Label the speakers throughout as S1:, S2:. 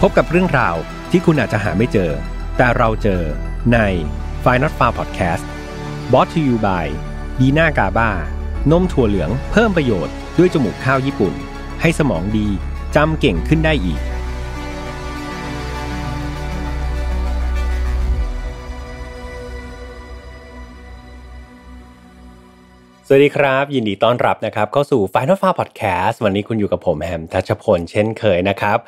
S1: พบกับเรื่องราวที่คุณอาจจะหาไม่เจอ แต่เราเจอใน f i n a l f a r Podcast b o t to you by ดีน่ากาบ้านมถั่วเหลืองเพิ่มประโยชน์ด้วยจมูกข้าวญี่ปุ่น ให้สมองดี จำเก่งขึ้นได้อีกสวัสดีครับ ยินดีต้อนรับนะครับ เข้าสู่ Final f a r Podcast วันนี้คุณอยู่กับผมแฮมทัชพลเช่นเคยนะครับ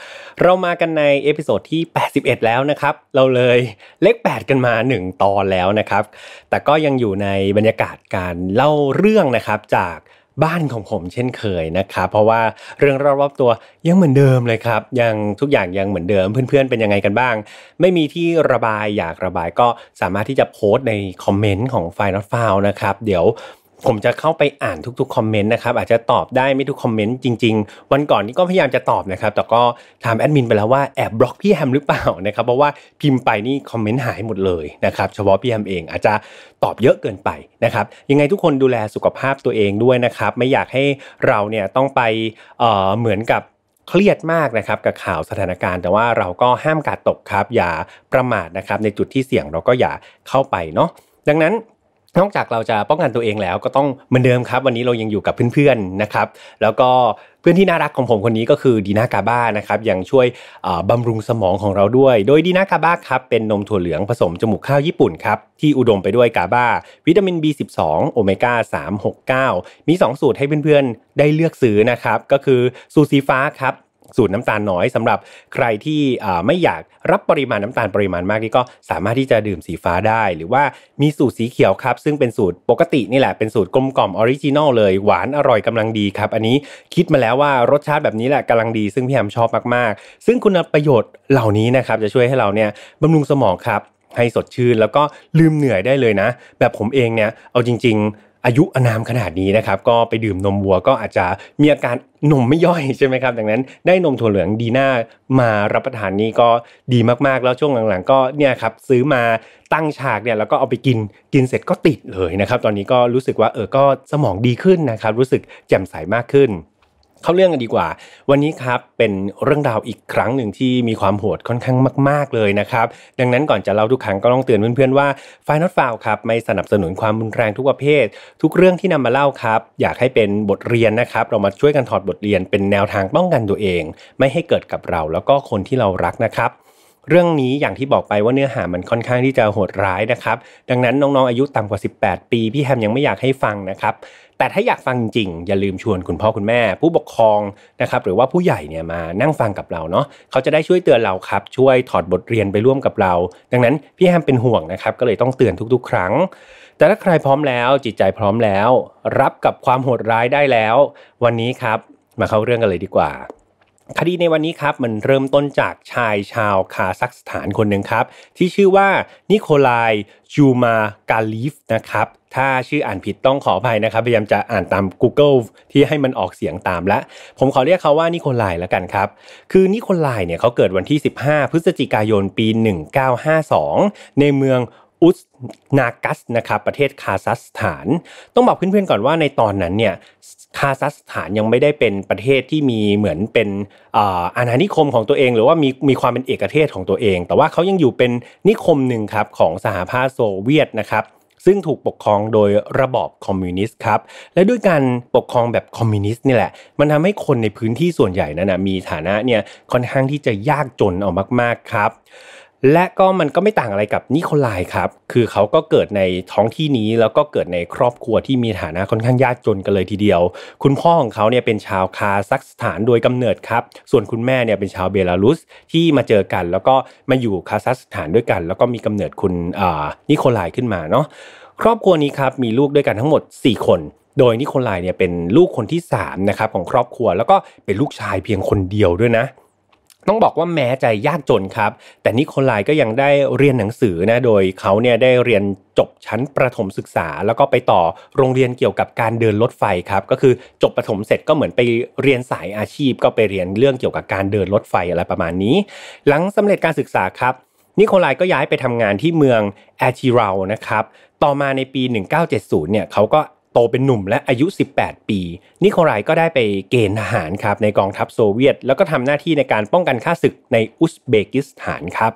S1: เรามากันในเอพิโซดที่81 แล้วนะครับ เราเลยเลข8กันมา 1 ตอนแล้วนะครับ แต่ก็ยังอยู่ในบรรยากาศการเล่าเรื่องนะครับจากบ้านของผมเช่นเคยนะครับเพราะว่าเรื่องรอบๆตัวยังเหมือนเดิมเลยครับยังทุกอย่างยังเหมือนเดิม เพื่อนๆเป็นยังไงกันบ้าง ไม่มีที่ระบายอยากระบายก็สามารถที่จะโพสต์ในคอมเมนต์ของฟน์นอตฟาวนะครับเดี๋ยวผมจะเข้าไปอ่านทุกๆคอมเมนต์นะครับอาจจะตอบได้ไม่ทุกคอมเมนต์จริงๆ วันก่อนนี้ก็พยายามจะตอบนะครับ แต่ก็ถามแอดมินไปแล้วว่าแอบบล็อกพี่แฮมหรือเปล่านะครับเพราะว่าพิมพ์ไปนี่คอมเมนต์หายหมดเลยนะครับเฉพาะพี่แฮมเองอาจจะตอบเยอะเกินไปนะครับยังไงทุกคนดูแลสุขภาพตัวเองด้วยนะครับ ไม่อยากให้เราเนี่ยต้องไปเเหมือนกับเครียดมากนะครับกับข่าวสถานการณ์ แต่ว่าเราก็ห้ามกาดตกครับอย่าประมาทนะครับในจุดที่เสี่ยงเราก็อย่าเข้าไปเนาะดังนั้นนอกจากเราจะป้องกันตัวเองแล้วก็ต้องเหมือนเดิมครับ วันนี้เรายังอยู่กับเพื่อนๆนะครับแล้วก็เพื่อนที่น่ารักของผมคนนี้ก็คือดีนากาบ้านะครับยังช่วยบำรุงสมองของเราด้วย โดยดีนากาบ้าครับเป็นนมถั่วเหลืองผสมจมูกข้าวญี่ปุ่นครับที่อุดมไปด้วยกาบ้า วิตามิน B12 โอเมก้า369มี 2 สูตรให้เพื่อนๆได้เลือกซื้อนะครับก็คือสูตรสีฟ้าครับสูตรน้ำตาลน้อยสำหรับใครที่ไม่อยากรับปริมาณน้ำตาลปริมาณมากนี่ก็สามารถที่จะดื่มสีฟ้าได้ หรือว่ามีสูตรสีเขียวครับซึ่งเป็นสูตรปกตินี่แหละเป็นสูตรกลมกล่อมออริจินอลเลยหวานอร่อยกำลังดีครับ อันนี้คิดมาแล้วว่ารสชาติแบบนี้แหละกำลังดี ซึ่งพี่แฮมชอบมากๆซึ่งคุณประโยชน์เหล่านี้นะครับจะช่วยให้เราเนี่ยบำรุงสมองครับ ให้สดชื่นแล้วก็ลืมเหนื่อยได้เลยนะ แบบผมเองเนี่ยเอาจริงอายุอนามขนาดนี้นะครับ ก็ไปดื่มนมวัว ก็อาจจะมีอาการนมไม่ย่อยใช่ไหมครับ ดังนั้นได้นมถั่วเหลืองดีน่ามารับประทานนี้ก็ดีมากๆ แล้วช่วงหลังๆ ก็เนี่ยครับซื้อมาตั้งฉากเนี่ยแล้วก็เอาไปกินกินเสร็จก็ติดเลยนะครับตอนนี้ก็รู้สึกว่าเออก็สมองดีขึ้นนะครับรู้สึกแจ่มใสมากขึ้นเข้าเรื่องกันดีกว่า วันนี้ครับเป็นเรื่องราวอีกครั้งหนึ่งที่มีความโหดค่อนข้างมาก ๆเลยนะครับ ดังนั้นก่อนจะเล่าทุกครั้งก็ต้องเตือนเพื่อนๆว่าฟายนอตฟาวครับไม่สนับสนุนความรุนแรงทุกประเภท ทุกเรื่องที่นำมาเล่าครับ อยากให้เป็นบทเรียนนะครับ เรามาช่วยกันถอดบทเรียน เป็นแนวทางป้องกันตัวเอง ไม่ให้เกิดกับเราแล้วก็คนที่เรารักนะครับเรื่องนี้อย่างที่บอกไปว่าเนื้อหามันค่อนข้างที่จะโหดร้ายนะครับ ดังนั้นน้องๆอายุต่ำกว่า 18 ปี พี่แฮมยังไม่อยากให้ฟังนะครับ แต่ถ้าอยากฟังจริง อย่าลืมชวนคุณพ่อคุณแม่ ผู้ปกครองนะครับหรือว่าผู้ใหญ่เนี่ยมานั่งฟังกับเราเนาะ เขาจะได้ช่วยเตือนเราครับ ช่วยถอดบทเรียนไปร่วมกับเรา ดังนั้นพี่แฮมเป็นห่วงนะครับก็เลยต้องเตือนทุก ๆ ครั้งแต่ถ้าใครพร้อมแล้วจิตใจพร้อมแล้ว รับกับความโหดร้ายได้แล้ว วันนี้ครับมาเข้าเรื่องกันเลยดีกว่าคดีในวันนี้ครับมันเริ่มต้นจากชายชาวคาซัคสถานคนหนึ่งครับ ที่ชื่อว่า นิโคลายจูมากาลิฟนะครับ ถ้าชื่ออ่านผิดต้องขออภัยนะครับ พยายามจะอ่านตาม Google ที่ให้มันออกเสียงตามและผมขอเรียกเขาว่า นิโคลายแล้วกันครับ คือ นิโคลายเนี่ย เขาเกิดวันที่ 15 พฤศจิกายนปี 1952 ในเมืองอุซนากัสนะครับประเทศคาซัคสถานต้องบอกเพื่อนๆก่อนว่าในตอนนั้นเนี่ยคาซัคสถานยังไม่ได้เป็นประเทศที่มีเหมือนเป็นอาณานิคมของตัวเองหรือว่ามีมีความเป็นเอกเทศของตัวเอง แต่ว่าเขายังอยู่เป็นนิคมหนึ่งครับของสหภาพโซเวียตนะครับ ซึ่งถูกปกครองโดยระบอบคอมมิวนิสต์ครับและด้วยการปกครองแบบคอมมิวนิสต์นี่แหละ มันทำให้คนในพื้นที่ส่วนใหญ่นั้นนะมีฐานะเนี่ยค่อนข้างที่จะยากจนออกมากๆครับและก็มันก็ไม่ต่างอะไรกับนิโคลายครับ คือเขาก็เกิดในท้องที่นี้แล้วก็เกิดในครอบครัวที่มีฐานะค่อนข้างยากจนกันเลยทีเดียว คุณพ่อของเขาเนี่ยเป็นชาวคาซัคสถานโดยกำเนิดครับ ส่วนคุณแม่เนี่ยเป็นชาวเบลารุสที่มาเจอกันแล้วก็มาอยู่คาซัคสถานด้วยกัน แล้วก็มีกำเนิดคุณนิโคลายขึ้นมาเนาะ ครอบครัวนี้ครับมีลูกด้วยกันทั้งหมด 4 คน โดยนิโคลายเนี่ยเป็นลูกคนที่3นะครับของครอบครัวแล้วก็เป็นลูกชายเพียงคนเดียวด้วยนะต้องบอกว่าแม้ใจยากจนครับ แต่นิโคลายก็ยังได้เรียนหนังสือนะ โดยเขาเนี่ยได้เรียนจบชั้นประถมศึกษาแล้วก็ไปต่อโรงเรียนเกี่ยวกับการเดินรถไฟครับ ก็คือจบประถมเสร็จก็เหมือนไปเรียนสายอาชีพ ก็ไปเรียนเรื่องเกี่ยวกับการเดินรถไฟอะไรประมาณนี้ หลังสำเร็จการศึกษาครับ นิโคลายก็ย้ายไปทำงานที่เมืองแอชิรานะครับ ต่อมาในปี 1970เนี่ยเขาก็โตเป็นหนุ่มและอายุ 18 ปี นิโคลายก็ได้ไปเกณฑ์ทหารครับในกองทัพโซเวียต แล้วก็ทำหน้าที่ในการป้องกันข้าศึกในอุซเบกิสถานครับ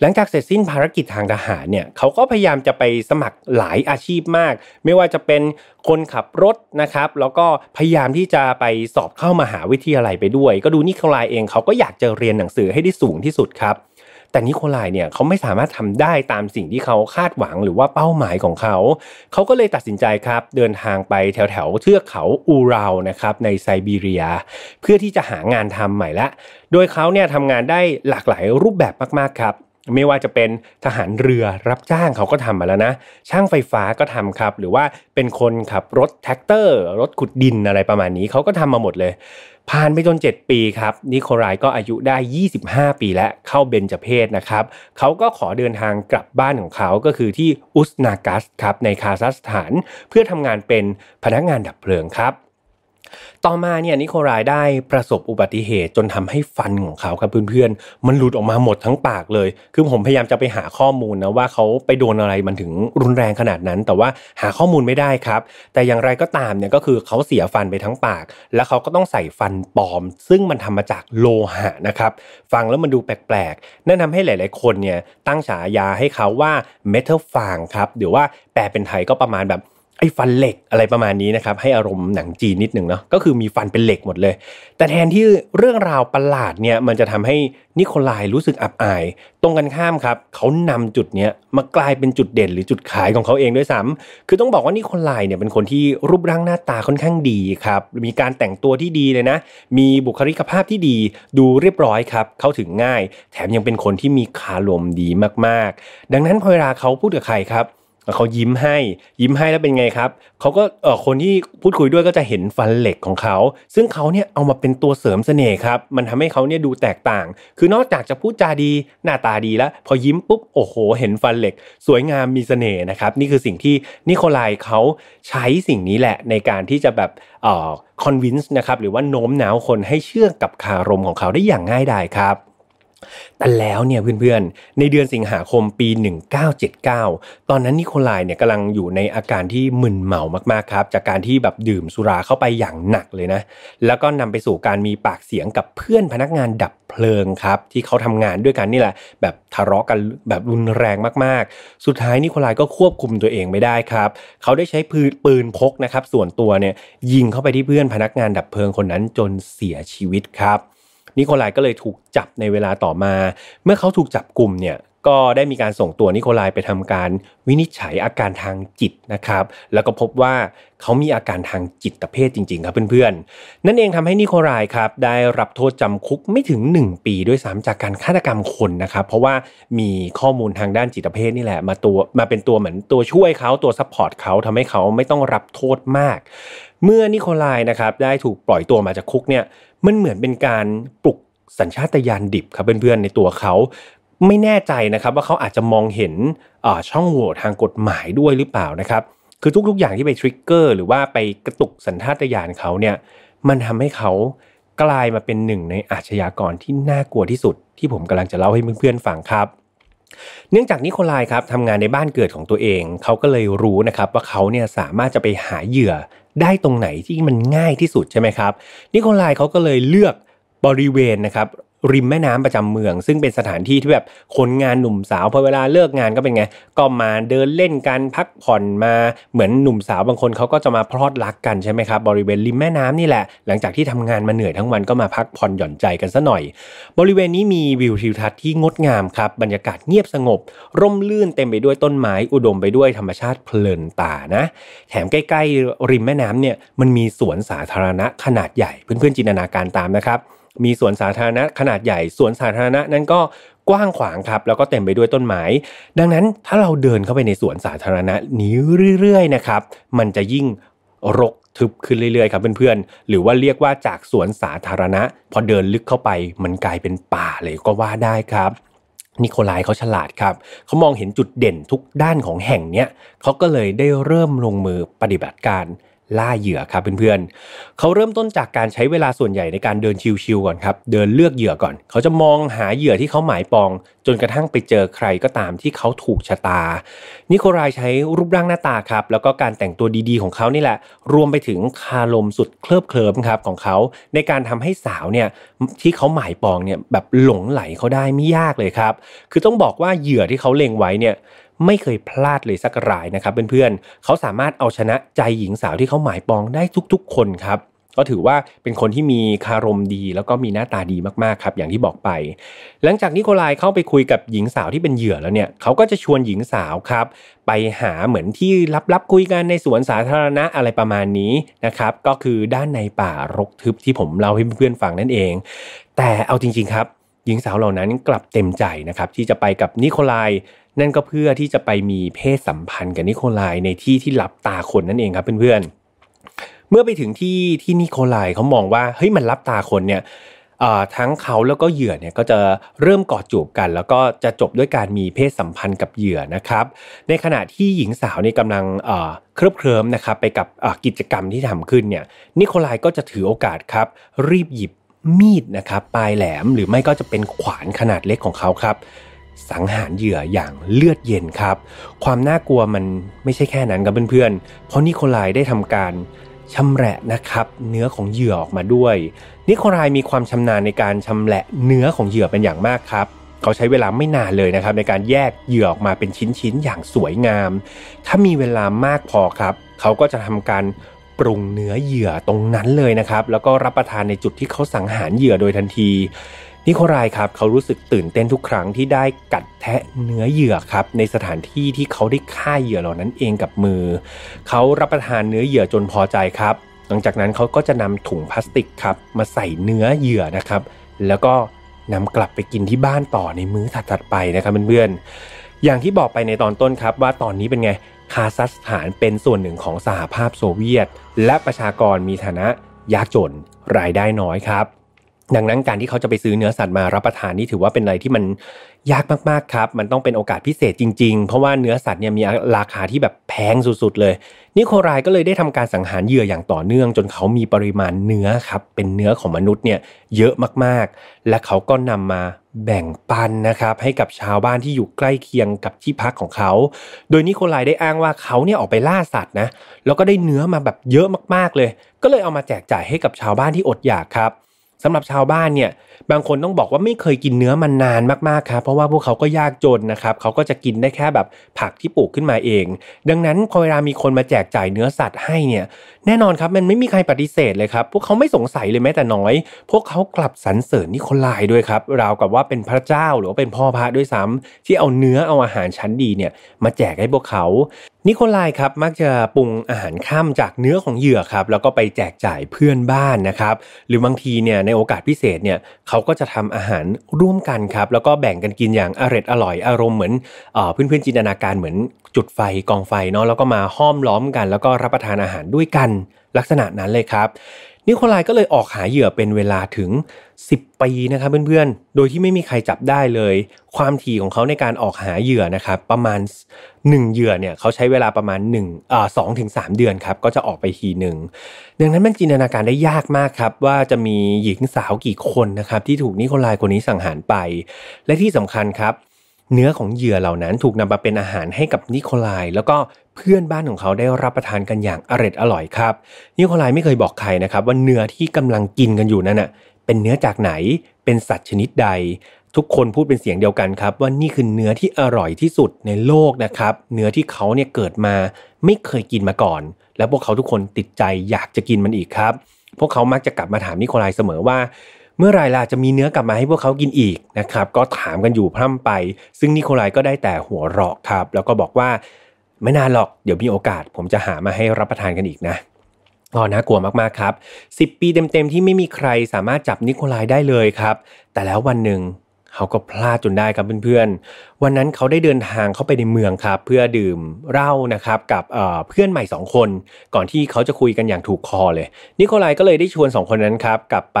S1: หลังจากเสร็จสิ้นภารกิจทางทหารเนี่ยเขาก็พยายามจะไปสมัครหลายอาชีพมาก ไม่ว่าจะเป็นคนขับรถนะครับ แล้วก็พยายามที่จะไปสอบเข้ามาหาวิทยาลัยไปด้วย ก็ดูนิโคลายเองเขาก็อยากจะเรียนหนังสือให้ได้สูงที่สุดครับแต่นิโคลายเนี่ยเขาไม่สามารถทำได้ตามสิ่งที่เขาคาดหวังหรือว่าเป้าหมายของเขา เขาก็เลยตัดสินใจครับเดินทางไปแถวแถวเทือกเขาอูรานะครับในไซบีเรีย เพื่อที่จะหางานทำใหม่ละ โดยเขาเนี่ยทำงานได้หลากหลายรูปแบบมากๆครับไม่ว่าจะเป็นทหารเรือรับจ้างเขาก็ทำมาแล้วนะช่างไฟฟ้าก็ทำครับ หรือว่าเป็นคนขับรถแท็กเตอร์ รถขุดดินอะไรประมาณนี้ เขาก็ทำมาหมดเลย ผ่านไปจน7ปีครับนิโคลายก็อายุได้ 25 ปีและเข้าเบญจเพศนะครับเขาก็ขอเดินทางกลับบ้านของเขา ก็คือที่อุสนากัสครับในคาซัคสถาน เพื่อทำงานเป็นพนักงานดับเพลิงครับต่อมาเนี่ยนิโคลายได้ประสบอุบัติเหตุจนทำให้ฟันของเขาครับเพื่อนๆ มันหลุดออกมาหมดทั้งปากเลย คือผมพยายามจะไปหาข้อมูลนะว่าเขาไปโดนอะไรมันถึงรุนแรงขนาดนั้น แต่ว่าหาข้อมูลไม่ได้ครับ แต่อย่างไรก็ตามเนี่ย ก็คือเขาเสียฟันไปทั้งปาก แล้วเขาก็ต้องใส่ฟันปลอม ซึ่งมันทำมาจากโลหะนะครับฟังแล้วมันดูแปลกๆนั่นทาให้หลาย ๆ คนเนี่ยตั้งฉายาให้เขาว่าเมทัลฟังครับหรือว่าแปลเป็นไทยก็ประมาณแบบไอ้ฟันเหล็กอะไรประมาณนี้นะครับให้อารมณ์หนังจีนนิดหนึ่งเนาะก็คือมีฟันเป็นเหล็กหมดเลย แต่แทนที่เรื่องราวประหลาดเนี่ยมันจะทำให้นิโคลายรู้สึกอับอาย ตรงกันข้ามครับเขานำจุดเนี้ยมากลายเป็นจุดเด่น หรือจุดขายของเขาเองด้วยซ้ำ คือต้องบอกว่านิโคลายเนี่ยเป็นคนที่รูปร่างหน้าตาค่อนข้างดีครับมีการแต่งตัวที่ดีเลยนะ มีบุคลิกภาพที่ดีดูเรียบร้อยครับเข้าถึงง่าย แถมยังเป็นคนที่มีคารมดีมากๆ ดังนั้นพอเวลาเขาพูดกับใครครับแล้วเขายิ้มให้ยิ้มให้แล้วเป็นไงครับเขาก็เออคนที่พูดคุยด้วยก็จะเห็นฟันเหล็กของเขาซึ่งเขาเนี่ยเอามาเป็นตัวเสริมเสน่ห์ครับ มันทำให้เขาเนี่ยดูแตกต่าง คือนอกจากจะพูดจาดีหน้าตาดีแล้ว พอยิ้มปุ๊บโอ้โห เห็นฟันเหล็ก สวยงามมีเสน่ห์นะครับนี่คือสิ่งที่นิโคลายเขาใช้สิ่งนี้แหละในการที่จะแบบเออคอนวินส์นะครับหรือว่าโน้มน้าวคนให้เชื่อกับคารมของเขาได้อย่างง่ายดายครับแต่แล้วเนี่ยเพื่อนๆ ในเดือนสิงหาคมปี 1979 ตอนนั้นนิโคลายเนี่ยกำลังอยู่ในอาการที่มึนเมามากๆครับ จากการที่แบบดื่มสุราเข้าไปอย่างหนักเลยนะ แล้วก็นำไปสู่การมีปากเสียงกับเพื่อนพนักงานดับเพลิงครับที่เขาทำงานด้วยกันนี่แหละแบบทะเลาะกันแบบรุนแรงมากๆ สุดท้ายนิโคลายก็ควบคุมตัวเองไม่ได้ครับเขาได้ใช้ปืนพกนะครับ ส่วนตัวเนี่ยยิงเข้าไปที่เพื่อนพนักงานดับเพลิงคนนั้นจนเสียชีวิตครับนิโคลายก็เลยถูกจับในเวลาต่อมา เมื่อเขาถูกจับกลุ่มเนี่ยก็ได้มีการส่งตัวนิโคลายไปทำการวินิจฉัยอาการทางจิตนะครับ แล้วก็พบว่าเขามีอาการทางจิตเภทจริงๆ ครับเพื่อนๆ นั่นเองทำให้นิโคลายครับได้รับโทษจำคุกไม่ถึง 1 ปีด้วยซ้ำจากการฆาตกรรมคนนะครับ เพราะว่ามีข้อมูลทางด้านจิตเภทนี่แหละมาตัวมาเป็นตัวเหมือนตัวช่วยเขาตัวซัพพอร์ตเขาทำให้เขาไม่ต้องรับโทษมาก เมื่อนิโคลายนะครับได้ถูกปล่อยตัวมาจากคุกเนี่ย มันเหมือนเป็นการปลุกสัญชาตญาณดิบครับเพื่อนๆในตัวเขาไม่แน่ใจนะครับว่าเขาอาจจะมองเห็นช่องโหว่ทางกฎหมายด้วยหรือเปล่านะครับ คือทุกๆอย่างที่ไปทริกเกอร์หรือว่าไปกระตุกสัญชาตญาณเขาเนี่ยมันทำให้เขากลายมาเป็นหนึ่งในอาชญากรที่น่ากลัวที่สุด ที่ผมกำลังจะเล่าให้เพื่อนๆฟังครับ เนื่องจากนิโคลายครับทำงานในบ้านเกิดของตัวเองเขาก็เลยรู้นะครับ ว่าเขาเนี่ยสามารถจะไปหาเหยื่อได้ตรงไหนที่มันง่ายที่สุดใช่ไหมครับนิโคลายเขาก็เลยเลือกบริเวณนะครับริมแม่น้ำประจำเมือง ซึ่งเป็นสถานที่ที่แบบคนงานหนุ่มสาวพอเวลาเลิกงานก็เป็นไง ก็มาเดินเล่นกันพักผ่อนมาเหมือนหนุ่มสาวบางคนเขาก็จะมาพลอดรักกันใช่ไหมครับบริเวณริมแม่น้ำนี่แหละ หลังจากที่ทำงานมาเหนื่อยทั้งวันก็มาพักผ่อนหย่อนใจกันซะหน่อย บริเวณนี้มีวิวทิวทัศน์ที่งดงามครับบรรยากาศเงียบสงบ ร่มลื่นเต็มไปด้วยต้นไม้อุดมไปด้วยธรรมชาติเพลินตานะ แถมใกล้ๆ ริมแม่น้ำเนี่ยมันมีสวนสาธารณะขนาดใหญ่เพื่อนๆจินตนาการตามนะครับมีสวนสาธารณะขนาดใหญ่สวนสาธารณะนั้นก็กว้างขวางครับ แล้วก็เต็มไปด้วยต้นไม้ ดังนั้นถ้าเราเดินเข้าไปในสวนสาธารณะนี้เรื่อย ๆ นะครับ มันจะยิ่งรกทึบขึ้นเรื่อยๆครับเพื่อนๆหรือว่าเรียกว่าจากสวนสาธารณะพอเดินลึกเข้าไปมันกลายเป็นป่าเลยก็ว่าได้ครับ นิโคลายเขาฉลาดครับเขามองเห็นจุดเด่นทุกด้านของแห่งเนี้ยเขาก็เลยได้เริ่มลงมือปฏิบัติการล่าเหยื่อครับเพื่อนๆ เขาเริ่มต้นจากการใช้เวลาส่วนใหญ่ในการเดินชิวๆก่อนครับ เดินเลือกเหยื่อก่อน เขาจะมองหาเหยื่อที่เขาหมายปอง จนกระทั่งไปเจอใครก็ตามที่เขาถูกชะตา นิโคลายใช้รูปร่างหน้าตาครับ แล้วก็การแต่งตัวดีๆของเขานี่แหละ รวมไปถึงคาลมสุดเคลิบเคลิมครับ ของเขาในการทำให้สาวเนี่ยที่เขาหมายปองเนี่ยแบบหลงไหลเขาได้ไม่ยากเลยครับ คือต้องบอกว่าเหยื่อที่เขาเล็งไว้เนี่ยไม่เคยพลาดเลยสักรายนะครับเพื่อนๆเขาสามารถเอาชนะใจหญิงสาวที่เขาหมายปองได้ทุกๆ คนครับก็ถือว่าเป็นคนที่มีคารมดี แล้วก็มีหน้าตาดีมากๆครับอย่างที่บอกไป หลังจากนิโคลายเข้าไปคุยกับหญิงสาวที่เป็นเหยื่อแล้วเนี่ย เขาก็จะชวนหญิงสาวครับไปหาเหมือนที่ลับๆคุยกันในสวนสาธารณะอะไรประมาณนี้นะครับก็คือด้านในป่ารกทึบที่ผมเล่าให้เพื่อนๆฟังนั่นเองแต่เอาจริงๆครับ หญิงสาวเหล่านั้นกลับเต็มใจนะครับที่จะไปกับนิโคลายนั่นก็เพื่อที่จะไปมีเพศสัมพันธ์กับนิโคลายในที่ที่หลับตาคนนั่นเองครับเพื่อนๆเมื่อไปถึงที่ที่นิโคลายเขามองว่าเฮ้ยมันลับตาคนเนี่ยทั้งเขาแล้วก็เหยื่อเนี่ยก็จะเริ่มกอดจูบกัน แล้วก็จะจบด้วยการมีเพศสัมพันธ์กับเหยื่อนะครับ ในขณะที่หญิงสาวนี่กำลังเคลิบเคลิ้มนะครับไปกับกิจกรรมที่ทำขึ้นเนี่ยนิโคลายก็จะถือโอกาสครับรีบหยิบมีดนะครับ ปลายแหลมหรือไม่ก็จะเป็นขวานขนาดเล็กของเขาครับสังหารเหยื่ออย่างเลือดเย็นครับ ความน่ากลัวมันไม่ใช่แค่นั้นกับเพื่อนๆเพราะนิโคลายได้ทำการชำแหละนะครับ เนื้อของเหยื่อออกมาด้วย นิโคลายมีความชำนาญในการชำแหละเนื้อของเหยื่อเป็นอย่างมากครับ เขาใช้เวลาไม่นานเลยนะครับ ในการแยกเหยื่อออกมาเป็นชิ้นๆอย่างสวยงาม ถ้ามีเวลามากพอครับ เขาก็จะทำการปรุงเนื้อเหยื่อตรงนั้นเลยนะครับ แล้วก็รับประทานในจุดที่เขาสังหารเหยื่อโดยทันทีนิโคลายครับ เขารู้สึกตื่นเต้นทุกครั้งที่ได้กัดแทะเนื้อเหยื่อครับ ในสถานที่ที่เขาได้ฆ่าเหยื่อเหล่านั้นเองกับมือ เขารับประทานเนื้อเหยื่อจนพอใจครับ หลังจากนั้นเขาก็จะนำถุงพลาสติกครับมาใส่เนื้อเหยื่อนะครับ แล้วก็นำกลับไปกินที่บ้านต่อในมื้อถัดๆไปนะครับเพื่อนๆ อย่างที่บอกไปในตอนต้นครับว่าตอนนี้เป็นไงคาซัคสถานเป็นส่วนหนึ่งของสหภาพโซเวียต และประชากรมีฐานะยากจนรายได้น้อยครับดังนั้นการที่เขาจะไปซื้อเนื้อสัตว์มารับประทานนี่ถือว่าเป็นอะไรที่มันยากมากๆครับ มันต้องเป็นโอกาสพิเศษจริงๆ เพราะว่าเนื้อสัตว์เนี่ยมีราคาที่แบบแพงสุดๆเลย นิโครายก็เลยได้ทำการสังหารเหยื่ออย่างต่อเนื่องจนเขามีปริมาณเนื้อครับเป็นเนื้อของมนุษย์เนี่ยเยอะมากๆ และเขาก็นำมาแบ่งปันนะครับให้กับชาวบ้านที่อยู่ใกล้เคียงกับที่พักของเขา โดยนิโคลายได้อ้างว่าเขาเนี่ยออกไปล่าสัตว์นะ แล้วก็ได้เนื้อมาแบบเยอะมากๆเลย ก็เลยเอามาแจกจ่ายให้กับชาวบ้านที่อดอยากครับสำหรับชาวบ้านเนี่ยบางคนต้องบอกว่าไม่เคยกินเนื้อมันนานมากๆครับเพราะว่าพวกเขาก็ยากจนนะครับ เขาก็จะกินได้แค่แบบผักที่ปลูกขึ้นมาเอง ดังนั้นพอเวลามีคนมาแจกจ่ายเนื้อสัตว์ให้เนี่ย แน่นอนครับมันไม่มีใครปฏิเสธเลยครับพวกเขาไม่สงสัยเลยแม้แต่น้อย พวกเขากลับสรรเสริญนิโคลายด้วยครับราวกับว่าเป็นพระเจ้าหรือว่าเป็นพ่อพระด้วยซ้ำ ที่เอาเนื้อเอาอาหารชั้นดีเนี่ยมาแจกให้พวกเขา นิโคลายครับมักจะปรุงอาหารข้ามจากเนื้อของเหยื่อครับ แล้วก็ไปแจกจ่ายเพื่อนบ้านนะครับ หรือบางทีเนี่ยในโอกาสพิเศษเนี่ยเขาก็จะทำอาหารร่วมกันครับ แล้วก็แบ่งกันกินอย่างอร่อยอร่อยอารมณ์เหมือนเพื่อนๆจินตนาการเหมือนจุดไฟกองไฟเนาะแล้วก็มาห้อมล้อมกัน แล้วก็รับประทานอาหารด้วยกัน ลักษณะนั้นเลยครับนิโคลายก็เลยออกหาเหยื่อเป็นเวลาถึง 10 ปีนะครับเพื่อนๆ โดยที่ไม่มีใครจับได้เลย ความถี่ของเขาในการออกหาเหยื่อนะครับประมาณ 1เหยื่อเนี่ยเขาใช้เวลาประมาณ1อ่าสองถึงสเดือนครับก็จะออกไปทีหนึ่งดังนั้นมันจินตนาการได้ยากมากครับว่าจะมีหญิงสาวกี่คนนะครับ ที่ถูกนิโคลายคนนี้สังหารไป และที่สำคัญครับ เนื้อของเหยื่อเหล่านั้นถูกนำมาเป็นอาหารให้กับนิโคลายแล้วก็เพื่อนบ้านของเขาได้รับประทานกันอย่างอรอดอร่อยครับนิโคลายไม่เคยบอกใครนะครับ ว่าเนื้อที่กำลังกินกันอยู่นั้นน่ะเป็นเนื้อจากไหนเป็นสัตว์ชนิดใด ทุกคนพูดเป็นเสียงเดียวกันครับว่านี่คือเนื้อที่อร่อยที่สุดในโลกนะครับ เนื้อที่เขาเนี่ยเกิดมา ไม่เคยกินมาก่อน แล้วพวกเขาทุกคนติดใจอยากจะกินมันอีกครับ พวกเขามักจะกลับมาถามนิโคลายเสมอว่า เมื่อไรล่ะจะมีเนื้อกลับมาให้พวกเขากินอีกนะครับก็ถามกันอยู่พร่ำไป ซึ่งนิโคลายก็ได้แต่หัวเราะครับ แล้วก็บอกว่าไม่นานหรอกเดี๋ยวมีโอกาสผมจะหามาให้รับประทานกันอีกนะก็น่ากลัวมากๆครับ 10 ปีเต็ม ๆ ที่ไม่มีใครสามารถจับนิโคลายได้เลยครับ แต่แล้ววันหนึ่งเขาก็พลาดจนได้ครับเพื่อนวันนั้นเขาได้เดินทางเข้าไปในเมืองครับ เพื่อดื่มเหล้านะครับกับเพื่อนใหม่ 2 คน ก่อนที่เขาจะคุยกันอย่างถูกคอเลย นิโคลายก็เลยได้ชวน 2 คนนั้นครับกลับไป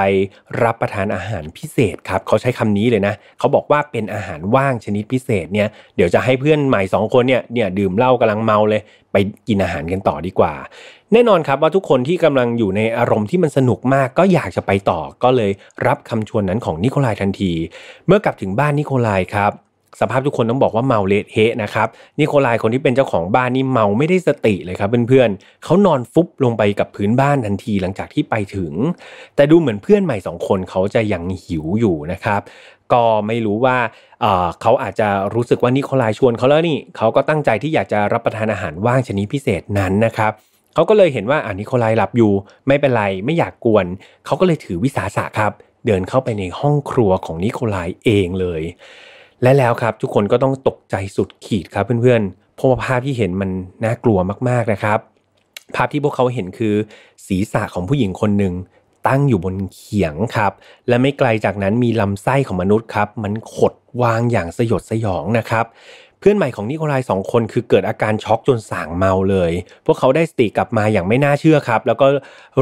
S1: รับประทานอาหารพิเศษครับ เขาใช้คำนี้เลยนะเขาบอกว่าเป็นอาหารว่างชนิดพิเศษเนี่ยเดี๋ยวจะให้เพื่อนใหม่ 2 คนเนี่ยเนี่ยดื่มเหล้ากำลังเมาเลยไปกินอาหารกันต่อดีกว่าแน่นอนครับว่าทุกคนที่กำลังอยู่ในอารมณ์ที่มันสนุกมากก็อยากจะไปต่อ ก็เลยรับคำชวนนั้นของนิโคลายทันที เมื่อกลับถึงบ้านนิโคลายครับสภาพทุกคนต้องบอกว่าเมาเละเทะนะครับ นิโคลายคนที่เป็นเจ้าของบ้านนี่เมาไม่ได้สติเลยครับเพื่อนๆเขานอนฟุบลงไปกับพื้นบ้านทันทีหลังจากที่ไปถึง แต่ดูเหมือนเพื่อนใหม่สองคนเขาจะยังหิวอยู่นะครับ ก็ไม่รู้ว่าเขาอาจจะรู้สึกว่านิโคลายชวน เขาแล้วนี่ เขาก็ตั้งใจที่อยากจะรับประทานอาหารว่างชนิดพิเศษนั้นนะครับ เขาก็เลยเห็นว่าอ่านิโคลายหลับอยู่ ไม่เป็นไรไม่อยากกวน เขาก็เลยถือวิสาสะครับ เดินเข้าไปในห้องครัวของนิโคลายเองเลยและแล้วครับทุกคนก็ต้องตกใจสุดขีดครับ เพื่อนๆเพราะว่าภาพที่เห็นมันน่ากลัวมากๆนะครับ ภาพที่พวกเขาเห็นคือ ศีรษะของผู้หญิงคนหนึ่ง ตั้งอยู่บนเขียงครับ และไม่ไกลจากนั้นมีลำไส้ของมนุษย์ครับมันขดวางอย่างสยดสยองนะครับ เพื่อนใหม่ของนิโคลายสองคน คือเกิดอาการช็อกจนสางเมาเลย พวกเขาได้สติกลับมาอย่างไม่น่าเชื่อครับ แล้วก็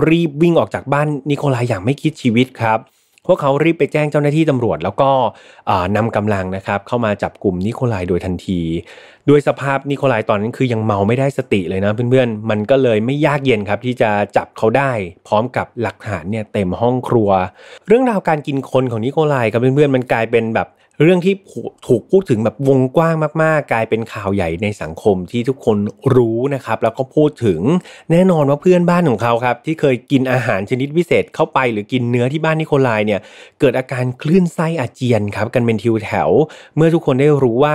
S1: รีบวิ่งออกจากบ้านนิโคลายอย่างไม่คิดชีวิตครับพวกเขารีบไปแจ้งเจ้าหน้าที่ตำรวจ แล้วก็นำกำลังนะครับเข้ามาจับกลุ่มนิโคลายโดยทันทีด้วยสภาพนิโคลายตอนนั้นคือยังเมาไม่ได้สติเลยนะเพื่อนๆมันก็เลยไม่ยากเย็นครับที่จะจับเขาได้พร้อมกับหลักฐานเนี่ยเต็มห้องครัว เรื่องราวการกินคนของนิโคลายกับเพื่อนๆมันกลายเป็นแบบเรื่องที่ถูกพูดถึงแบบวงกว้างมาก ๆ กลายเป็นข่าวใหญ่ในสังคมที่ทุกคนรู้นะครับแล้วก็พูดถึงแน่นอนว่าเพื่อนบ้านของเขาครับ ที่เคยกินอาหารชนิดพิเศษเข้าไป หรือกินเนื้อที่บ้านนิโคลายเนี่ยเกิดอาการคลื่นไส้อาเจียนครับกันเป็นทิวแถว เมื่อทุกคนได้รู้ว่า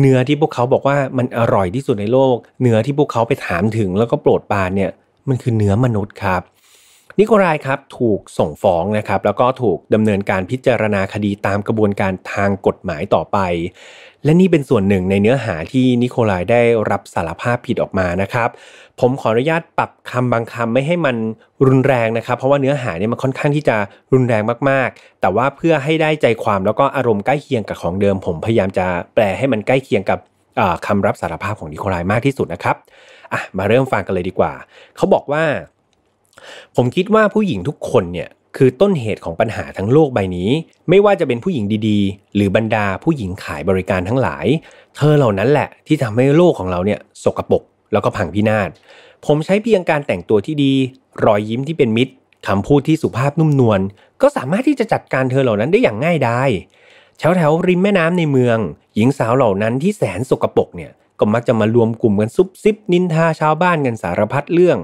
S1: เนื้อที่พวกเขาบอกว่ามันอร่อยที่สุดในโลก เนื้อที่พวกเขาไปถามถึง แล้วก็โปรดปานเนี่ยมันคือเนื้อมนุษย์ครับนิโคลายครับถูกส่งฟ้องนะครับ แล้วก็ถูกดำเนินการพิจารณาคดีตามกระบวนการทางกฎหมายต่อไป และนี่เป็นส่วนหนึ่งในเนื้อหาที่นิโคลายได้รับสารภาพผิดออกมานะครับ ผมขออนุญาตปรับคำบางคำไม่ให้มันรุนแรงนะครับ เพราะว่าเนื้อหาเนี่ยมันค่อนข้างที่จะรุนแรงมากๆ แต่ว่าเพื่อให้ได้ใจความแล้วก็อารมณ์ใกล้เคียงกับของเดิม ผมพยายามจะแปลให้มันใกล้เคียงกับคำรับสารภาพของนิโคลายมากที่สุดนะครับอ่ะมาเริ่มฟังกันเลยดีกว่าเขาบอกว่าผมคิดว่าผู้หญิงทุกคนเนี่ยคือต้นเหตุของปัญหาทั้งโลกใบนี้ ไม่ว่าจะเป็นผู้หญิงดีๆ หรือบรรดาผู้หญิงขายบริการทั้งหลาย เธอเหล่านั้นแหละที่ทำให้โลกของเราเนี่ยสกรปรกแล้วก็พังพินาศผมใช้เพียงการแต่งตัวที่ดี รอยยิ้มที่เป็นมิตรคำพูดที่สุภาพนุ่มนวลก็สามารถที่จะจัดการเธอเหล่านั้นได้อย่างง่ายดายแถวแถวริมแม่น้ำในเมือง หญิงสาวเหล่านั้นที่แสนสกรปรกเนี่ยก็มักจะมารวมกลุ่มกันซุบซิบนินทาชาวบ้านกันสารพัดเรื่อง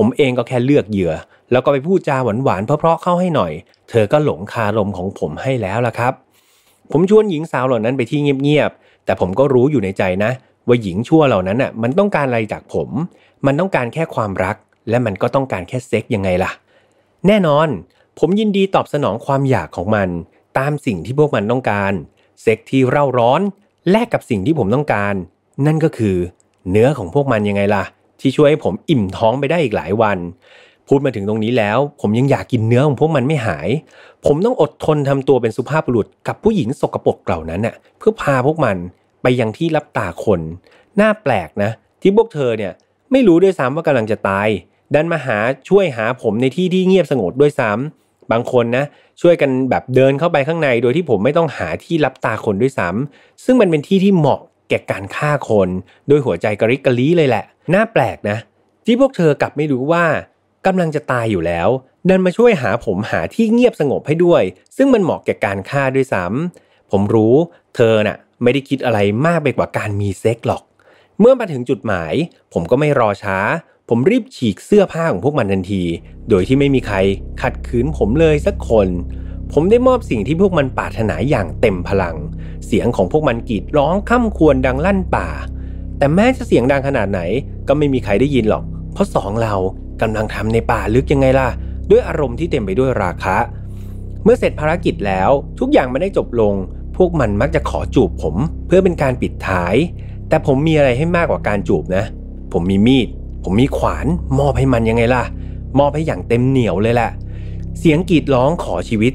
S1: ผมเองก็แค่เลือกเหยื่อ แล้วก็ไปพูดจาหวานๆเพราะๆเข้าให้หน่อย เธอก็หลงคารมของผมให้แล้วล่ะครับผมชวนหญิงสาวเหล่านั้นไปที่เงียบๆแต่ผมก็รู้อยู่ในใจนะ ว่าหญิงชั่วเหล่านั้นอ่ะมันต้องการอะไรจากผม มันต้องการแค่ความรัก และมันก็ต้องการแค่เซ็กยังไงล่ะแน่นอนผมยินดีตอบสนองความอยากของมันตามสิ่งที่พวกมันต้องการเซ็กที่เร่าร้อนแลกกับสิ่งที่ผมต้องการ นั่นก็คือ เนื้อของพวกมันยังไงล่ะที่ช่วยให้ผมอิ่มท้องไปได้อีกหลายวัน พูดมาถึงตรงนี้แล้ว ผมยังอยากกินเนื้อของพวกมันไม่หาย ผมต้องอดทนทำตัวเป็นสุภาพบุรุษกับผู้หญิงสกปรกเหล่านั้นเน่ะเพื่อพาพวกมันไปยังที่รับตาคน น่าแปลกนะที่พวกเธอเนี่ยไม่รู้ด้วยซ้ำว่ากำลังจะตาย ดันมาหาช่วยหาผมในที่ที่เงียบสงบด้วยซ้ำ บางคนนะช่วยกันแบบเดินเข้าไปข้างในโดยที่ผมไม่ต้องหาที่รับตาคนด้วยซ้ำ ซึ่งมันเป็นที่ที่เหมาะแก่การฆ่าคนโดยหัวใจกระริกกะลีเลยแหละน่าแปลกนะ ที่พวกเธอกลับไม่รู้ว่ากำลังจะตายอยู่แล้วดันมาช่วยหาผมหาที่เงียบสงบให้ด้วย ซึ่งมันเหมาะแก่การฆ่าด้วยซ้ำผมรู้เธอน่ะ ไม่ได้คิดอะไรมากไปกว่าการมีเซ็กหรอก เมื่อมาถึงจุดหมาย ผมก็ไม่รอช้า ผมรีบฉีกเสื้อผ้าของพวกมันทันที โดยที่ไม่มีใคร ขัดขืนผมเลยสักคน ผมได้มอบสิ่งที่พวกมันปรารถนาอย่างเต็มพลัง เสียงของพวกมันกรีดร้องข้ามควรดังลั่นป่าแต่แม้จะเสียงดังขนาดไหนก็ไม่มีใครได้ยินหรอก เพราะสองเรากำลังทำในป่าลึกยังไงล่ะด้วยอารมณ์ที่เต็มไปด้วยราคะ เมื่อเสร็จภารกิจแล้ว ทุกอย่างมันได้จบลง พวกมันมักจะขอจูบผมเพื่อเป็นการปิดท้าย แต่ผมมีอะไรให้มากกว่าการจูบนะ ผมมีมีด ผมมีขวาน มอบให้มันยังไงล่ะมอบให้อย่างเต็มเหนียวเลยแหละเสียงกรีดร้องขอชีวิต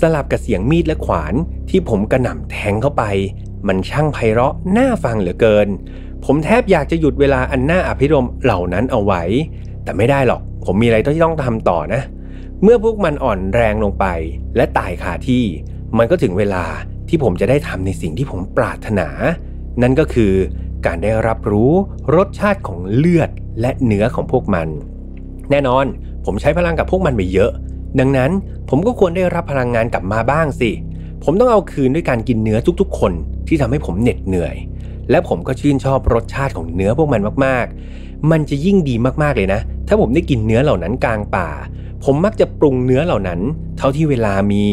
S1: สลับกับเสียงมีดและขวาน ที่ผมกระหน่ำแทงเข้าไป มันช่างไพเราะน่าฟังเหลือเกินผมแทบอยากจะหยุดเวลาอันน่าอภิรมเหล่านั้นเอาไว้ แต่ไม่ได้หรอก ผมมีอะไรที่ต้องทำต่อนะ เมื่อพวกมันอ่อนแรงลงไปและตายขาที่ มันก็ถึงเวลาที่ผมจะได้ทำในสิ่งที่ผมปรารถนา นั่นก็คือการได้รับรู้รสชาติของเลือดและเนื้อของพวกมัน แน่นอนผมใช้พลังกับพวกมันไปเยอะ ดังนั้นผมก็ควรได้รับพลังงานกลับมาบ้างสิ ผมต้องเอาคืนด้วยการกินเนื้อทุกๆ คนที่ทำให้ผมเหน็ดเหนื่อยและผมก็ชื่นชอบรสชาติของเนื้อพวกมันมากๆ มันจะยิ่งดีมากๆเลยนะ ถ้าผมได้กินเนื้อเหล่านั้นกลางป่า ผมมักจะปรุงเนื้อเหล่านั้น เท่าที่เวลามี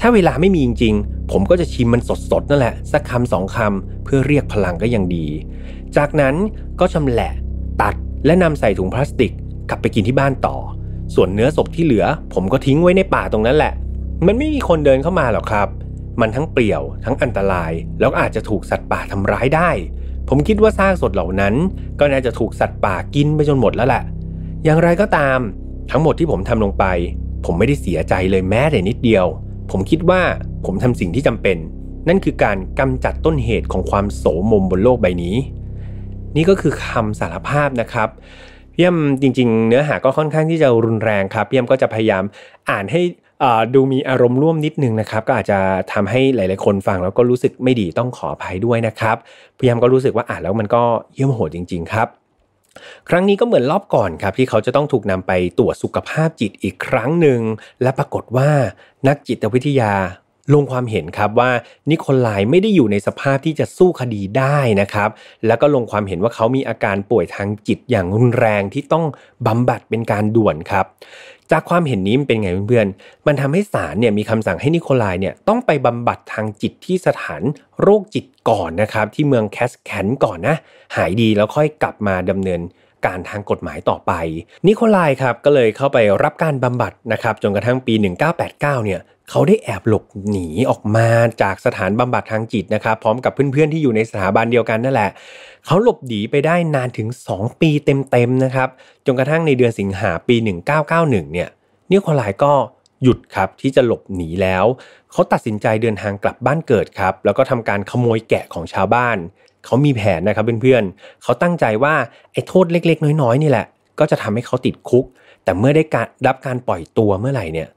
S1: ถ้าเวลาไม่มีจริงๆ ผมก็จะชิมมันสดๆนั่นแหละสักคำสองคำเพื่อเรียกพลังก็ยังดี จากนั้นก็ชำแหละตัดและนำใส่ถุงพลาสติกกลับไปกินที่บ้านต่อ ส่วนเนื้อศพที่เหลือ ผมก็ทิ้งไว้ในป่าตรงนั้นแหละ มันไม่มีคนเดินเข้ามาหรอกครับมันทั้งเปรี่ยวทั้งอันตราย แล้วอาจจะถูกสัตว์ป่าทำร้ายได้ ผมคิดว่าซากสดเหล่านั้น ก็น่าจะถูกสัตว์ป่ากินไปจนหมดแล้วแหละอย่างไรก็ตามทั้งหมดที่ผมทำลงไป ผมไม่ได้เสียใจเลยแม้แต่นิดเดียว ผมคิดว่าผมทำสิ่งที่จำเป็น นั่นคือการกำจัดต้นเหตุของความโสมมบนโลกใบนี้ นี่ก็คือคำสารภาพนะครับ เพี่ยมจริงๆ เนื้อหาก็ค่อนข้างที่จะรุนแรงครับเพี่ยมก็จะพยายามอ่านให้ดูมีอารมณ์ร่วมนิดนึงนะครับ ก็อาจจะทำให้หลาย ๆคนฟังแล้วก็รู้สึกไม่ดีต้องขออภัยด้วยนะครับพยายามก็รู้สึกว่าอ่านแล้วมันก็เยี่ยมโหดจริง ๆครับ ครั้งนี้ก็เหมือนรอบก่อนครับที่เขาจะต้องถูกนำไปตรวจสุขภาพจิตอีกครั้งหนึ่งและปรากฏว่านักจิตวิทยาลงความเห็นครับว่านิโคลายไม่ได้อยู่ในสภาพที่จะสู้คดีได้นะครับ แล้วก็ลงความเห็นว่าเขามีอาการป่วยทางจิตอย่างรุนแรงที่ต้องบำบัดเป็นการด่วนครับจากความเห็นนี้มันเป็นไงเพื่อนๆมันทำให้ศาลเนี่ยมีคำสั่งให้นิโคลายเนี่ยต้องไปบำบัดทางจิตที่สถานโรคจิตก่อนนะครับที่เมืองแคสแคนก่อนนะหายดีแล้วค่อยกลับมาดำเนินการทางกฎหมายต่อไป นิโคลายครับ ก็เลยเข้าไปรับการบาบัดนะครับจนกระทั่งปี 1989เนี่ยเขาได้แอบหลบหนีออกมาจากสถานบาบัดทางจิตนะครับ พร้อมกับเพื่อนๆที่อยู่ในสถาบันเดียวกันนั่นแหละ เขาหลบหนีไปได้นานถึง 2 ปีเต็มๆนะครับจนกระทั่งในเดือนสิงหาปี 1991 เนี่ย นิโคลายก็หยุดครับที่จะหลบหนีแล้ว เขาตัดสินใจเดินทางกลับบ้านเกิดครับ แล้วก็ทำการขโมยแกะของชาวบ้าน เขามีแผนนะครับเพื่อนๆเขาตั้งใจว่าไอ้โทษเล็กๆ น้อยๆนี่แหละก็จะทำให้เขาติดคุก แต่เมื่อได้การรับการปล่อยตัวเมื่อไหร่เนี่ย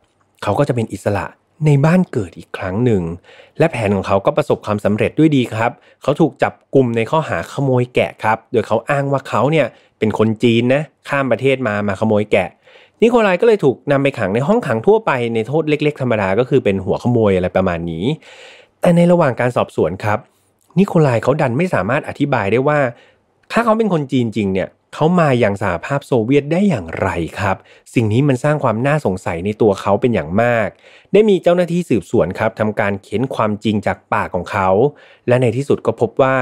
S1: เขาก็จะเป็นอิสระในบ้านเกิดอีกครั้งหนึ่งและแผนของเขาก็ประสบความสำเร็จด้วยดีครับเขาถูกจับกลุ่มในข้อหาขโมยแกะครับ โดยเขาอ้างว่าเขาเนี่ยเป็นคนจีนนะข้ามประเทศมามาขโมยแกะนิโคลายก็เลยถูกนำไปขังในห้องขังทั่วไปในโทษเล็ก ๆ ธรรมดาก็คือเป็นหัวขโมยอะไรประมาณนี้ แต่ในระหว่างการสอบสวนครับ นิโคลายเขาดันไม่สามารถอธิบายได้ว่า ถ้าเขาเป็นคนจีน จริงเนี่ยเขามาอย่างสหภาพโซเวียตได้อย่างไรครับ สิ่งนี้มันสร้างความน่าสงสัยในตัวเขาเป็นอย่างมาก ได้มีเจ้าหน้าที่สืบสวนครับทำการเข็นความจริงจากปากของเขาและในที่สุดก็พบว่า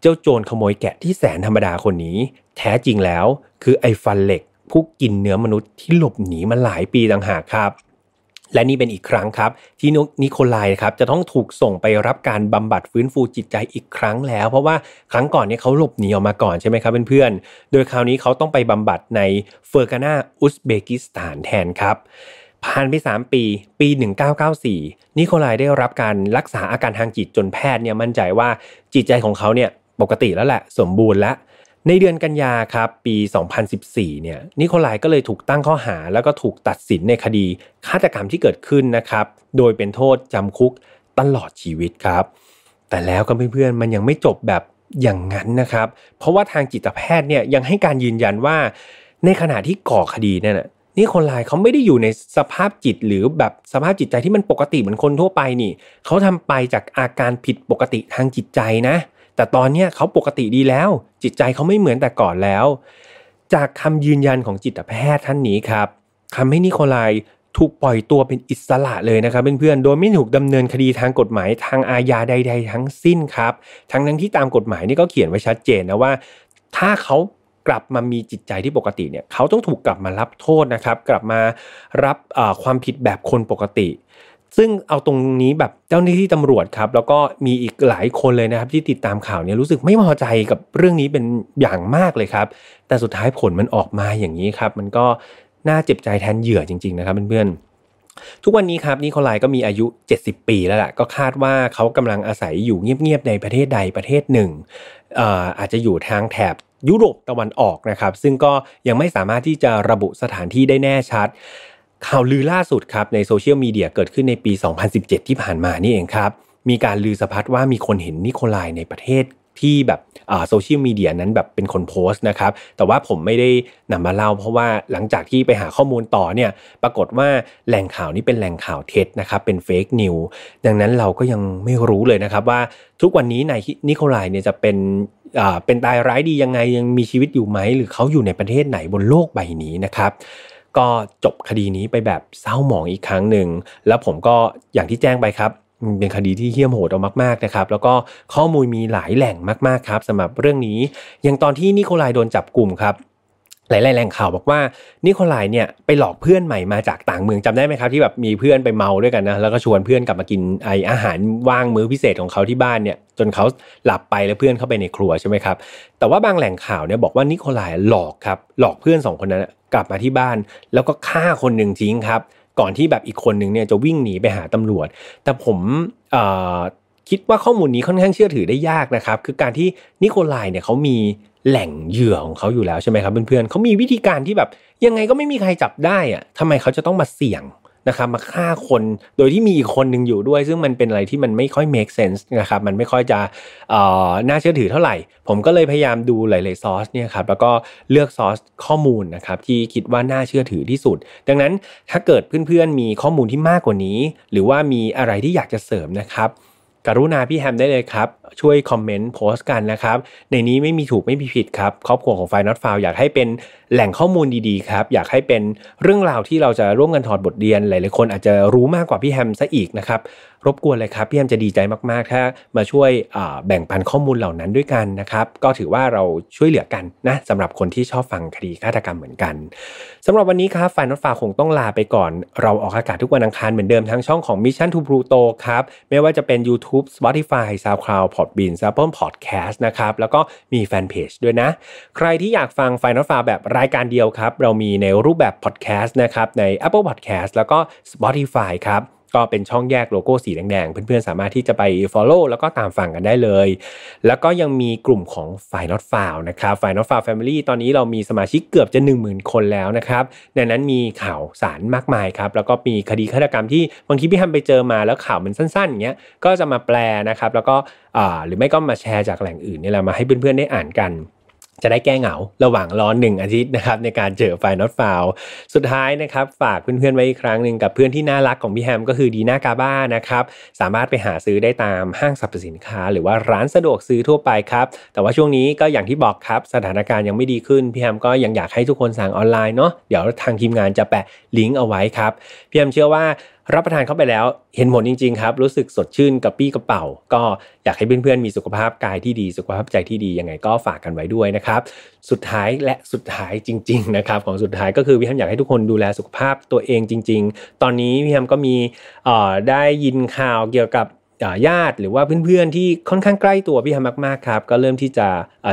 S1: เจ้าโจรขโมยแกะที่แสนธรรมดาคนนี้ แท้จริงแล้ว คือไอ้ฟันเหล็กผู้กินเนื้อมนุษย์ที่หลบหนีมาหลายปีต่างหากครับ และนี่เป็นอีกครั้งครับที่นิโคลายครับจะต้องถูกส่งไปรับการบำบัดฟื้นฟูจิตใจอีกครั้งแล้ว เพราะว่าครั้งก่อนเนี่ยเขาหลบหนีออกมาก่อนใช่ไหมครับเพื่อนๆโดยคราวนี้เขาต้องไปบำบัดในเฟอร์กานาอุซเบกิสถานแทนครับผ่านไป3ปี ปี 1994 นิโคลายได้รับการรักษาอาการทางจิตจนแพทย์เนี่ยมั่นใจว่าจิตใจของเขาเนี่ยปกติแล้วแหละสมบูรณ์แล้วในเดือนกันยาครับปี 2014 เนี่ยนิโคลายก็เลยถูกตั้งข้อหา แล้วก็ถูกตัดสินในคดีฆาตกรรมที่เกิดขึ้นนะครับ โดยเป็นโทษจำคุกตลอดชีวิตครับ แต่แล้วก็เพื่อนๆ มันยังไม่จบแบบอย่างนั้นนะครับ เพราะว่าทางจิตแพทย์เนี่ยยังให้การยืนยันว่า ในขณะที่ก่อคดีเนี่ยนี่คนลายเขาไม่ได้อยู่ในสภาพจิต หรือแบบสภาพจิตใจที่มันปกติเหมือนคนทั่วไปนี่เขาทำไปจากอาการผิดปกติทางจิตใจนะแต่ตอนเนี้ยเขาปกติดีแล้ว จิตใจเขาไม่เหมือนแต่ก่อนแล้ว จากคำยืนยันของจิตแพทย์ท่านนี้ครับทำให้นิโคลายถูกปล่อยตัวเป็นอิสระเลยนะครับเพื่อนๆโดยไม่ถูกดำเนินคดีทางกฎหมายทางอาญาใด ๆ ทั้งสิ้นครับ ทั้งทั้งที่ตามกฎหมายนี่ก็เขียนไว้ชัดเจนนะว่า ถ้าเขากลับมามีจิตใจที่ปกติเนี่ยเขาต้องถูกกลับมารับโทษนะครับกลับมารับความผิดแบบคนปกติซึ่งเอาตรงนี้แบบเจ้าหน้าที่ตำรวจครับแล้วก็มีอีกหลายคนเลยนะครับ ที่ติดตามข่าวเนี่ยรู้สึกไม่พอใจกับเรื่องนี้เป็นอย่างมากเลยครับ แต่สุดท้ายผลมันออกมาอย่างนี้ครับ มันก็น่าเจ็บใจแทนเหยื่อจริงๆนะครับเพื่อนๆทุกวันนี้ครับนิโคลายก็มีอายุ 70 ปีแล้วแหละก็คาดว่าเขากำลังอาศัยอยู่เงียบๆในประเทศใดประเทศหนึ่งอาอาจจะอยู่ทางแถบยุโรปตะวันออกนะครับ ซึ่งก็ยังไม่สามารถที่จะระบุสถานที่ได้แน่ชัดข่าวลือล่าสุดครับในโซเชียลมีเดียเกิดขึ้นในปี 2017 ที่ผ่านมานี่เองครับมีการลือสะพัดว่ามีคนเห็นนิโคลายในประเทศที่แบบโซเชียลมีเดียนั้นแบบเป็นคนโพสต์นะครับแต่ว่าผมไม่ได้นำมาเล่า เพราะว่าหลังจากที่ไปหาข้อมูลต่อเนี่ยปรากฏว่าแหล่งข่าวนี้เป็นแหล่งข่าวเท็จนะครับเป็นเฟกนิวดังนั้นเราก็ยังไม่รู้เลยนะครับว่าทุกวันนี้นายนิโคลายเนี่ยจะเป็นเป็นตายร้ายดียังไงยังมีชีวิตอยู่ไหมหรือเขาอยู่ในประเทศไหนบนโลกใบนี้นะครับก็จบคดีนี้ไปแบบเศร้าหมองอีกครั้งหนึ่ง แล้วผมก็อย่างที่แจ้งไปครับ เป็นคดีที่เฮี้ยมโหดเอามากๆนะครับ แล้วก็ข้อมูลมีหลายแหล่งมากๆครับสำหรับเรื่องนี้ อย่างตอนที่นิโคลายโดนจับกลุ่มครับหลายแหล่งข่าวบอกว่านิโคลายเนี่ยไปหลอกเพื่อนใหม่มาจากต่างเมืองจำได้ไหมครับ ที่แบบมีเพื่อนไปเมาด้วยกันนะแล้วก็ชวนเพื่อนกลับมากินไออาหารว่างมื้อพิเศษของเขาที่บ้านเนี่ย จนเขาหลับไปแล้วเพื่อนเข้าไปในครัวใช่ไหมครับแต่ว่าบางแหล่งข่าวเนี่ยบอกว่านิโคลายหลอกครับหลอกเพื่อนสองคนนั้นกลับมาที่บ้าน แล้วก็ฆ่าคนหนึ่งทิ้งครับ ก่อนที่แบบอีกคนหนึ่งเนี่ยจะวิ่งหนีไปหาตำรวจ แต่ผมคิดว่าข้อมูลนี้ค่อนข้างเชื่อถือได้ยากนะครับ คือการที่นิโคลายเนี่ยเขามีแหล่งเหยื่อของเขาอยู่แล้วใช่ไหมครับเพื่อนๆเขามีวิธีการที่แบบยังไงก็ไม่มีใครจับได้อะทำไมเขาจะต้องมาเสี่ยงนะครับ มาฆ่าคน โดยที่มีอีกคนหนึ่งอยู่ด้วย ซึ่งมันเป็นอะไรที่มันไม่ค่อย make sense นะครับ มันไม่ค่อยจะน่าเชื่อถือเท่าไหร่ ผมก็เลยพยายามดูหลายๆซอสเนี่ยครับแล้วก็เลือกซอสข้อมูลนะครับ ที่คิดว่าน่าเชื่อถือที่สุด ดังนั้นถ้าเกิดเพื่อนๆมีข้อมูลที่มากกว่านี้ หรือว่ามีอะไรที่อยากจะเสริมนะครับกรุณาพี่แฮมได้เลยครับ ช่วยคอมเมนต์โพสต์กันนะครับ ในนี้ไม่มีถูกไม่มีผิดครับครอบครัวของไฟนอตฟาวอยากให้เป็นแหล่งข้อมูลดีๆครับอยากให้เป็นเรื่องราวที่เราจะร่วมกันถอดบทเรียน หลายๆ คนอาจจะรู้มากกว่าพี่แฮมซะอีกนะครับรบกวนเลยครับพี่แฮมจะดีใจมากๆถ้ามาช่วยแบ่งปันข้อมูลเหล่านั้นด้วยกันนะครับก็ถือว่าเราช่วยเหลือกันนะสำหรับคนที่ชอบฟังคดีฆาตกรรมเหมือนกันสำหรับวันนี้ครับฝ่ายนอตฟ้าคงต้องลาไปก่อน เราออกอากาศทุกวันอังคารเหมือนเดิมทั้งช่องของ Mission to Pluto ครับไม่ว่าจะเป็น YouTube Spotify SoundCloud Podbean Apple Podcast นะครับแล้วก็มีแฟนเพจด้วยนะ ใครที่อยากฟังฝ่ายนอตฟ้าแบบรายการเดียวครับเรามีในรูปแบบพอดแคสต์นะครับใน Apple Podcast แล้วก็ Spotify ครับก็เป็นช่องแยกโลโก้สีแดงๆ เพื่อนๆ สามารถที่จะไป Follow แล้วก็ตามฟังกันได้เลย แล้วก็ยังมีกลุ่มของฝ่ายนอตฟาวนะครับฝ่ายนอตฟาวแฟมิลี่ตอนนี้เรามีสมาชิกเกือบจะ 10,000 คนแล้วนะครับในนั้นมีข่าวสารมากมายครับแล้วก็มีคดีฆาตกรรมที่บางทีพี่ฮัมไปเจอมาแล้วข่าวมันสั้นๆอย่างเงี้ยก็จะมาแปลนะครับแล้วก็หรือไม่ก็มาแชร์จากแหล่งอื่นนี่แหละมาให้เพื่อนๆได้อ่านกันจะได้แก้เหงาระหว่างรอหนึ่งอาทิตย์นะครับในการเจอไฟนอตฟาว สุดท้ายนะครับฝากเพื่อนๆไว้อีกครั้งหนึ่งกับเพื่อนที่น่ารักของพี่แฮมก็คือดีน่ากาบ้านะครับสามารถไปหาซื้อได้ตามห้างสรรพสินค้าหรือว่าร้านสะดวกซื้อทั่วไปครับแต่ว่าช่วงนี้ก็อย่างที่บอกครับสถานการณ์ยังไม่ดีขึ้น พี่แฮมก็ยังอยากให้ทุกคนสั่งออนไลน์เนาะเดี๋ยวทางทีมงานจะแปะลิงก์เอาไว้ครับพี่แฮมเชื่อว่ารับประทานเข้าไปแล้วเห็นผลจริงๆครับ รู้สึกสดชื่นกระปี้กระเป๋าก็อยากให้เพื่อนๆมีสุขภาพกายที่ดี สุขภาพใจที่ดียังไงก็ฝากกันไว้ด้วยนะครับ สุดท้ายและสุดท้ายจริง ๆ นะครับ ของสุดท้ายก็คือพี่ฮัมอยากให้ทุกคนดูแลสุขภาพตัวเองจริง ๆ ตอนนี้พี่ฮัมก็มีได้ยินข่าวเกี่ยวกับญาติหรือว่าเพื่อนๆที่ค่อนข้างใกล้ตัวพี่ฮัมมากๆครับก็เริ่มที่จะ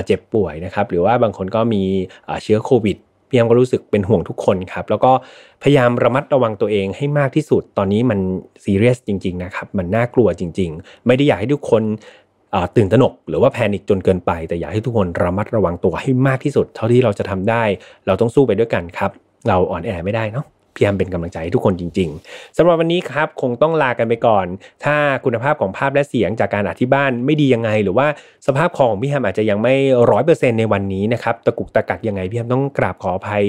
S1: เจ็บป่วยนะครับ หรือว่าบางคนก็มีเชื้อโควิดพี่ฮัมก็รู้สึกเป็นห่วงทุกคนครับ แล้วก็พยายามระมัดระวังตัวเองให้มากที่สุด ตอนนี้มันซีเรียสจริง ๆนะครับ มันน่ากลัวจริงๆ ไม่ได้อยากให้ทุกคนตื่นตระหนกหรือว่าแพนิคจนเกินไป แต่อยากให้ทุกคนระมัดระวังตัวให้มากที่สุด เท่าที่เราจะทำได้ เราต้องสู้ไปด้วยกันครับ เราอ่อนแอไม่ได้เนาะพยายามเป็นกำลังใจให้ทุกคนจริงๆ สำหรับวันนี้ครับคงต้องลากันไปก่อน ถ้าคุณภาพของภาพและเสียงจากการอธิบ้านไม่ดียังไง หรือว่าสภาพของพี่แฮมอาจจะยังไม่ร้อยเปอร์เซ็นในวันนี้นะครับตะกุกตะกักยังไง พี่แฮมต้องกราบขออภัย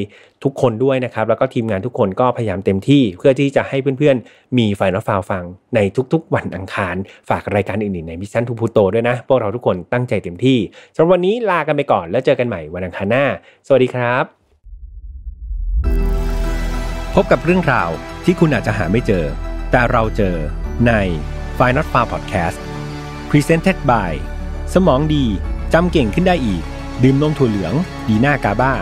S1: ทุกคนด้วยนะครับแล้วก็ทีมงานทุกคนก็พยายามเต็มที่เพื่อที่จะให้เพื่อนๆมีไฟนอฟาวฟังในทุก ๆ วันอังคารฝากรายการอื่นๆในมิชชั่นทูพูโตด้วยนะพวกเราทุกคนตั้งใจเต็มที่สำหรับวันนี้ลากันไปก่อน แล้วเจอกันใหม่วันอังคารหน้า สวัสดีครับ thank you พบกับเรื่องราวที่คุณอาจจะหาไม่เจอ แต่เราเจอใน f i n a l Far Podcast Presented by สมองดี จำเก่งขึ้นได้อีก ดื่มนมถั่วเหลือง ดีหน้ากาบ้า